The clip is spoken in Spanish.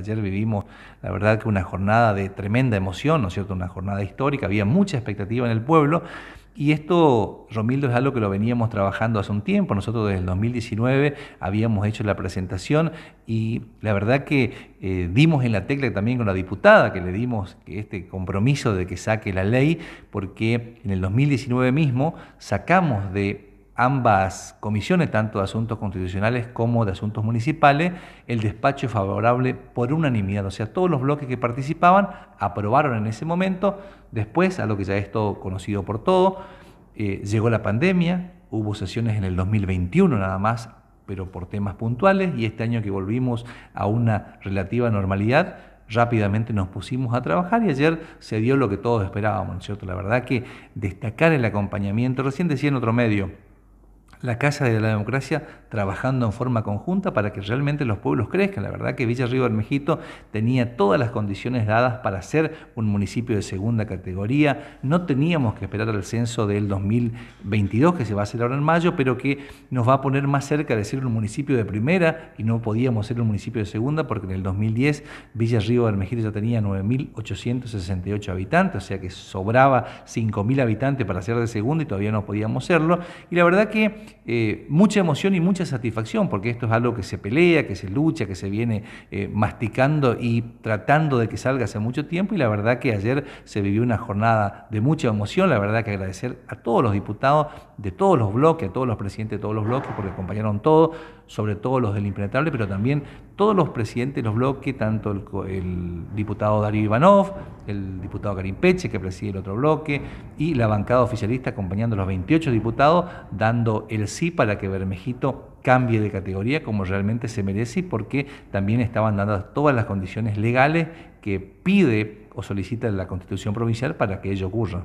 Ayer vivimos, la verdad, que una jornada de tremenda emoción, ¿no es cierto? Una jornada histórica, había mucha expectativa en el pueblo. Y esto, Romildo, es algo que lo veníamos trabajando hace un tiempo. Nosotros desde el 2019 habíamos hecho la presentación y la verdad que eh, dimos en la tecla también con la diputada, que le dimos este compromiso de que saque la ley, porque en el 2019 mismo sacamos de ambas comisiones, tanto de asuntos constitucionales como de asuntos municipales, el despacho favorable por unanimidad. O sea, todos los bloques que participaban aprobaron en ese momento. Después, a lo que ya es todo conocido por todo, eh, llegó la pandemia, hubo sesiones en el 2021 nada más, pero por temas puntuales, y este año que volvimos a una relativa normalidad, rápidamente nos pusimos a trabajar y ayer se dio lo que todos esperábamos, ¿cierto? La verdad que destacar el acompañamiento, recién decía en otro medio, la Casa de la Democracia trabajando en forma conjunta para que realmente los pueblos crezcan. La verdad que Villa Río Bermejito tenía todas las condiciones dadas para ser un municipio de segunda categoría. No teníamos que esperar al censo del 2022, que se va a hacer ahora en mayo, pero que nos va a poner más cerca de ser un municipio de primera y no podíamos ser un municipio de segunda porque en el 2010 Villa Río Bermejito ya tenía 9.868 habitantes, o sea que sobraba 5.000 habitantes para ser de segunda y todavía no podíamos serlo. Y la verdad que eh, mucha emoción y mucha satisfacción, porque esto es algo que se pelea, que se lucha, que se viene eh, masticando y tratando de que salga hace mucho tiempo. Y la verdad que ayer se vivió una jornada de mucha emoción. La verdad que agradecer a todos los diputados de todos los bloques, a todos los presidentes de todos los bloques, porque acompañaron todo sobre todo los del impenetrable, pero también todos los presidentes de los bloques, tanto el, diputado Darío Ivanov, el diputado Karim Peche, que preside el otro bloque, y la bancada oficialista acompañando a los 28 diputados, dando el sí para que Bermejito cambie de categoría como realmente se merece porque también estaban dando todas las condiciones legales que pide o solicita la Constitución Provincial para que ello ocurra.